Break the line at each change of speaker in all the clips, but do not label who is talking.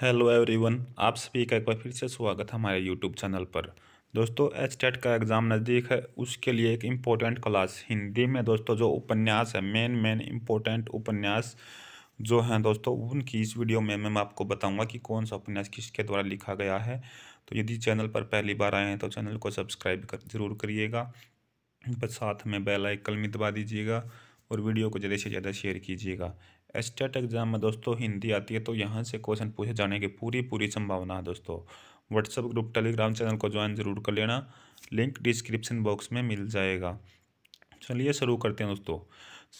hello everyone आप सभी का एक बार फिर से स्वागत है हमारे यूट्यूब चैनल पर दोस्तों एच टेट का एग्ज़ाम नज़दीक है उसके लिए एक इम्पोर्टेंट क्लास हिंदी में दोस्तों जो उपन्यास है मेन मेन इम्पोर्टेंट उपन्यास जो हैं दोस्तों उनकी इस वीडियो में मैं आपको बताऊंगा कि कौन सा उपन्यास किसके द्वारा लिखा गया है तो यदि चैनल पर पहली बार आए हैं तो चैनल को सब्सक्राइब कर जरूर करिएगा साथ में बेलाइकल भी में दबा दीजिएगा और वीडियो को ज़्यादा से ज़्यादा शेयर कीजिएगा स्टेट एग्ज़ाम में दोस्तों हिंदी आती है तो यहाँ से क्वेश्चन पूछे जाने की पूरी पूरी संभावना है दोस्तों व्हाट्सएप ग्रुप टेलीग्राम चैनल को ज्वाइन जरूर कर लेना लिंक डिस्क्रिप्शन बॉक्स में मिल जाएगा चलिए शुरू करते हैं दोस्तों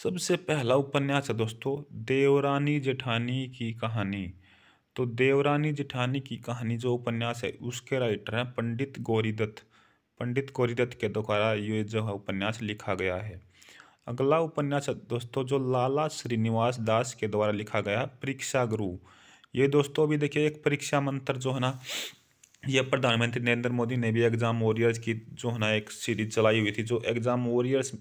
सबसे पहला उपन्यास है दोस्तों देवरानी जेठानी की कहानी तो देवरानी जेठानी की कहानी जो उपन्यास है उसके राइटर हैं पंडित गौरीदत्त पंडित गौरीदत्त के द्वारा ये जो है उपन्यास लिखा गया है अगला उपन्यास दोस्तों जो लाला श्रीनिवास दास के द्वारा लिखा गया परीक्षा गुरु ये दोस्तों अभी देखिए एक परीक्षा मंत्र जो है ना यह प्रधानमंत्री नरेंद्र मोदी ने भी एग्जाम वॉरियर्स की जो है ना एक सीरीज चलाई हुई थी जो एग्जाम वॉरियर्स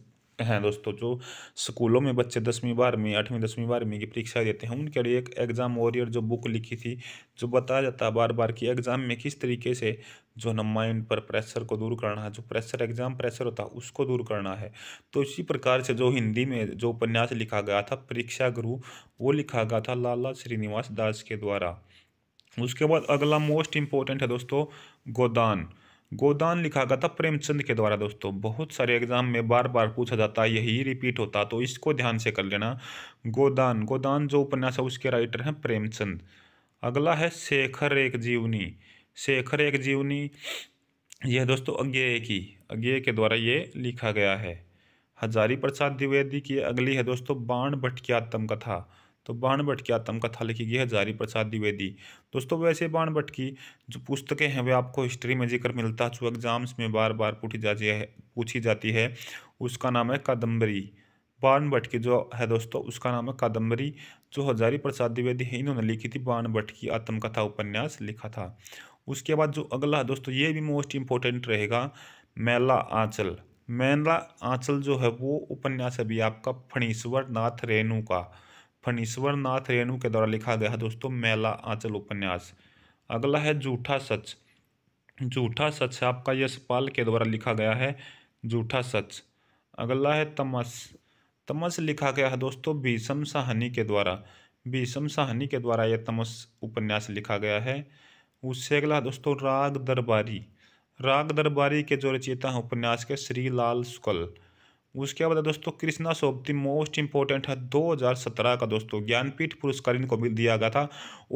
हैं दोस्तों जो स्कूलों में बच्चे दसवीं बारहवीं आठवीं दसवीं बारहवीं की परीक्षा देते हैं उनके लिए एक एग्ज़ाम वॉरियर जो बुक लिखी थी जो बताया जाता है बार बार कि एग्ज़ाम में किस तरीके से जो ना माइंड पर प्रेशर को दूर करना है जो प्रेशर एग्ज़ाम प्रेशर होता है उसको दूर करना है तो इसी प्रकार से जो हिंदी में जो उपन्यास लिखा गया था परीक्षा गुरु वो लिखा गया था लाला श्रीनिवास दास के द्वारा उसके बाद अगला मोस्ट इम्पोर्टेंट है दोस्तों गोदान गोदान लिखा गया था प्रेमचंद के द्वारा दोस्तों बहुत सारे एग्जाम में बार बार पूछा जाता है यही रिपीट होता तो इसको ध्यान से कर लेना गोदान गोदान जो उपन्यास है उसके राइटर हैं प्रेमचंद अगला है शेखर एक जीवनी शेखर एक जीवनी यह दोस्तों अज्ञेय की अज्ञेय के द्वारा ये लिखा गया है हजारी प्रसाद द्विवेदी की अगली है दोस्तों बाण की आत्मकथा तो बाण भट्ट की आत्मकथा लिखी गई है जारी प्रसाद द्विवेदी दोस्तों वैसे बाण भट्ट की जो पुस्तकें हैं वे आपको हिस्ट्री में जिक्र मिलता है जो एग्जाम्स में बार बार पूछी जाती है पूछी जाती है उसका नाम है कादम्बरी बाण भट्ट की जो है दोस्तों उसका नाम है कादम्बरी जो हजारी प्रसाद द्विवेदी है इन्होंने लिखी थी बाण भट्ट की आत्मकथा उपन्यास लिखा था उसके बाद जो अगला दोस्तों ये भी मोस्ट इम्पोर्टेंट रहेगा मैला आंचल मैला आंचल जो है वो उपन्यास अभी आपका फणीश्वर नाथ रेणु का फणीश्वर नाथ रेणु के द्वारा लिखा गया है दोस्तों मेला आंचल उपन्यास अगला है जूठा सच झूठा सच आपका यशपाल के द्वारा लिखा गया है झूठा सच अगला है तमस तमस लिखा गया है दोस्तों भीषम साहनी के द्वारा भीषम साहनी के द्वारा यह तमस उपन्यास लिखा गया है उससे अगला दोस्तों राग दरबारी राग दरबारी के जो रचयिता हैं उपन्यास के श्रीलाल शुक्ल उसके बाद दोस्तों कृष्णा ऑफ मोस्ट इंपॉर्टेंट है 2017 का दोस्तों ज्ञानपीठ पुरस्कार इनको भी दिया गया था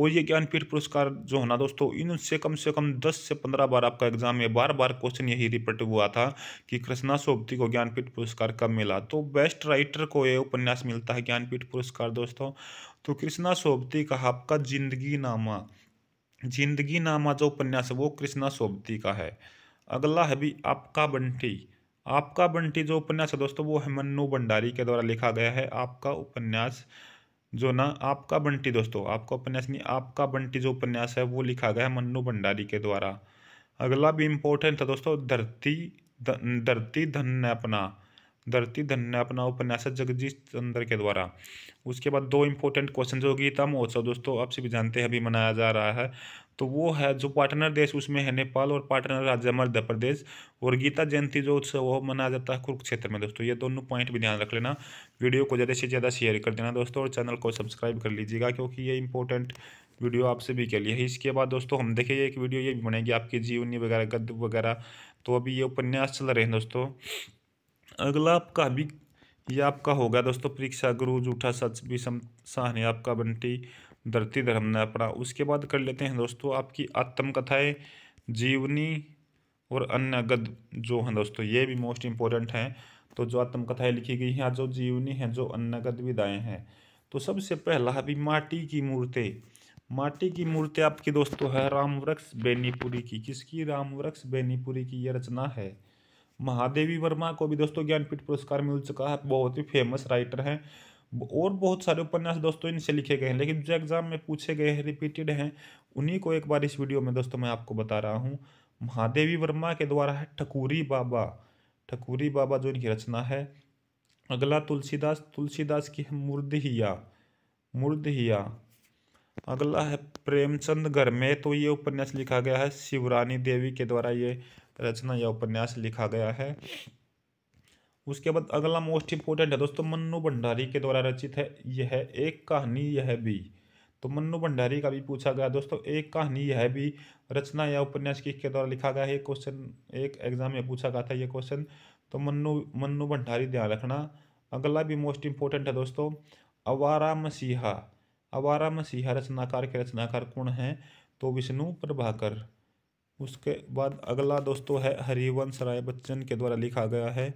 और ये ज्ञानपीठ पुरस्कार जो है ना दोस्तों इनसे कम से कम 10 से 15 बार आपका एग्जाम में बार बार क्वेश्चन यही रिपीट हुआ था कि कृष्णा सोबती को ज्ञानपीठ पुरस्कार कब मिला तो बेस्ट राइटर को ये उपन्यास मिलता है ज्ञानपीठ पुरस्कार दोस्तों तो कृष्णा सोबती का आपका जिंदगी नामा जिंदगी नामा जो उपन्यास है वो कृष्णा सोबती का है अगला है भी आपका बंटी आपका बंटी जो उपन्यास है दोस्तों वो है मन्नू भंडारी के द्वारा लिखा गया है आपका उपन्यास जो ना आपका बंटी दोस्तों आपका उपन्यास नहीं आपका बंटी जो उपन्यास है वो लिखा गया है मन्नू भंडारी के द्वारा अगला भी इम्पोर्टेंट था दोस्तों धरती धरती धन अपना धरती धन्य अपना उपन्यास जगजीश चंद्र के द्वारा उसके बाद दो इम्पोर्टेंट क्वेश्चन जो गीता महोत्सव दोस्तों आप सभी जानते हैं अभी मनाया जा रहा है तो वो है जो पार्टनर देश उसमें है नेपाल और पार्टनर राज्य मध्य प्रदेश और गीता जयंती जो उत्सव वो मनाया जाता है कुरुक्षेत्र में दोस्तों ये दोनों पॉइंट भी ध्यान रख लेना वीडियो को ज़्यादा से ज़्यादा शेयर कर देना दोस्तों और चैनल को सब्सक्राइब कर लीजिएगा क्योंकि ये इंपॉर्टेंट वीडियो आप सभी के लिए है इसके बाद दोस्तों हम देखेंगे एक वीडियो ये भी बनेगी आपकी जीवनी वगैरह गद्य वगैरह तो अभी ये उपन्यास चल रहे हैं दोस्तों अगला आपका अभी ये आपका होगा दोस्तों परीक्षा गुरु जूठा सच विषम सहनी ने आपका बंटी धरती धर्म ने अपना उसके बाद कर लेते हैं दोस्तों आपकी आत्मकथाएँ जीवनी और अन्य गद जो हैं दोस्तों ये भी मोस्ट इम्पोर्टेंट हैं तो जो आत्मकथाएँ लिखी गई हैं जो जीवनी हैं जो अन्य गद विदाएँ हैं तो सबसे पहला अभी माटी की मूर्तें माटी की मूर्ति आपकी दोस्तों है रामवृक्ष बेनीपुरी की किसकी रामवृक्ष बेनीपुरी की यह रचना है महादेवी वर्मा को भी दोस्तों ज्ञानपीठ पुरस्कार मिल चुका है बहुत ही फेमस राइटर हैं और बहुत सारे उपन्यास दोस्तों इनसे लिखे गए हैं लेकिन जो एग्ज़ाम में पूछे गए हैं रिपीटेड हैं उन्हीं को एक बार इस वीडियो में दोस्तों मैं आपको बता रहा हूँ महादेवी वर्मा के द्वारा है ठकूरी बाबा ठकूरी बाबा जो इनकी रचना है अगला तुलसीदास तुलसीदास की है मुर्दहिया मुर्दहिया अगला है प्रेमचंद घर में तो ये उपन्यास लिखा गया है शिवरानी देवी के द्वारा ये रचना या उपन्यास लिखा गया है उसके बाद अगला मोस्ट इम्पोर्टेंट है दोस्तों मन्नू भंडारी के द्वारा रचित है यह एक कहानी यह भी तो मन्नू भंडारी का भी पूछा गया दोस्तों एक कहानी यह भी रचना या उपन्यास किसके द्वारा लिखा गया है क्वेश्चन एक एग्जाम में पूछा गया था ये क्वेश्चन तो मन्नू मन्नू भंडारी ध्यान रखना अगला भी मोस्ट इम्पोर्टेंट है दोस्तों अवारा मसीहा अवारा मसीहा रचनाकार के रचनाकार कौन हैं तो विष्णु प्रभाकर उसके बाद अगला दोस्तों तो है हरिवंश राय बच्चन के द्वारा लिखा गया है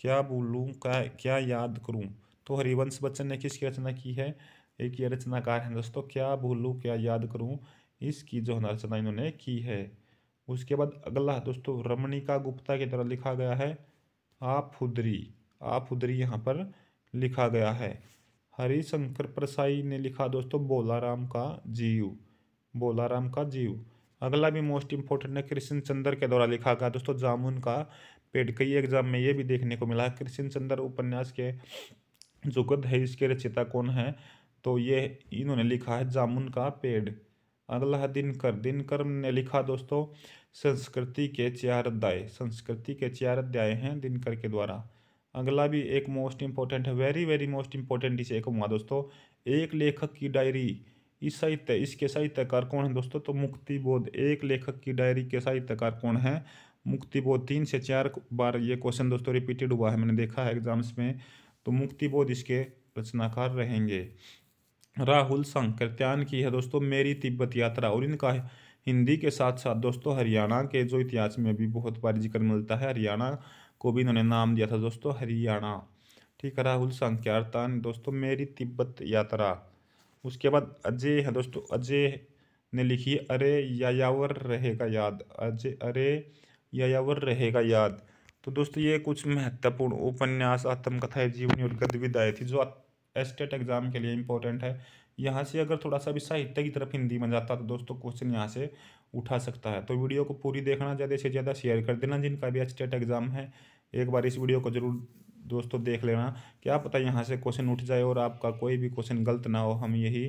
क्या बोलूँ क्या क्या याद करूँ तो हरिवंश बच्चन ने किसकी रचना की है एक ये रचनाकार हैं दोस्तों क्या बोलूँ क्या याद करूँ इसकी जो है रचना इन्होंने की है उसके बाद अगला दोस्तों रमणिका गुप्ता के द्वारा लिखा गया है आप हुदरी आप हुदरी यहाँ पर लिखा गया है हरिशंकर प्रसाई ने लिखा दोस्तों बोलाराम का जीव बोलाराम का जीव अगला भी मोस्ट इंपॉर्टेंट है कृष्ण चंद्र के द्वारा लिखा गया दोस्तों जामुन का पेड़ कई एग्जाम में ये भी देखने को मिला है कृष्ण चंद्र उपन्यास के जो गद्य है इसके रचयिता कौन है तो ये इन्होंने लिखा है जामुन का पेड़ अगला है दिनकर दिनकर ने लिखा दोस्तों संस्कृति के चार अध्याय संस्कृति के चार अध्याय हैं दिनकर के द्वारा अगला भी एक मोस्ट इम्पोर्टेंट है वेरी वेरी मोस्ट इम्पोर्टेंट इसे एक हुआ दोस्तों एक लेखक की डायरी इस साहित्य इसके साहित्यकार कौन है दोस्तों तो मुक्ति बोध एक लेखक की डायरी के साहित्यकार कौन है मुक्ति बोध तीन से चार बार ये क्वेश्चन दोस्तों रिपीटेड हुआ है मैंने देखा है एग्जाम्स में तो मुक्ति बोध इसके रचनाकार रहेंगे राहुल संघ कृत्यान की है दोस्तों मेरी तिब्बत यात्रा और इनका हिंदी के साथ साथ दोस्तों हरियाणा के जो इतिहास में भी बहुत बार जिक्र मिलता है हरियाणा को भी इन्होंने नाम दिया था दोस्तों हरियाणा ठीक है राहुल संघ क्या दोस्तों मेरी तिब्बत यात्रा उसके बाद अजय है दोस्तों अजय ने लिखी अरे यायावर रहेगा याद अजय अरे यायावर रहेगा याद तो दोस्तों ये कुछ महत्वपूर्ण उपन्यास आत्मकथाएं जीवनी और गतिविधाएँ थी जो एस्टेट एग्ज़ाम के लिए इम्पोर्टेंट है यहाँ से अगर थोड़ा सा भी साहित्य की तरफ हिंदी में जाता तो दोस्तों क्वेश्चन यहाँ से उठा सकता है तो वीडियो को पूरी देखना ज़्यादा से ज़्यादा शेयर कर देना जिनका भी एस्टेट एग्ज़ाम है एक बार इस वीडियो को जरूर दोस्तों देख लेना क्या पता यहाँ से क्वेश्चन उठ जाए और आपका कोई भी क्वेश्चन गलत ना हो हम यही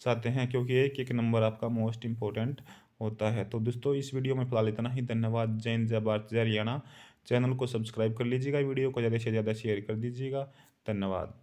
चाहते हैं क्योंकि एक एक नंबर आपका मोस्ट इंपॉर्टेंट होता है तो दोस्तों इस वीडियो में फिलहाल इतना ही धन्यवाद जय जय भारत जय हरियाणा चैनल को सब्सक्राइब कर लीजिएगा वीडियो को ज़्यादा से ज़्यादा शेयर कर दीजिएगा धन्यवाद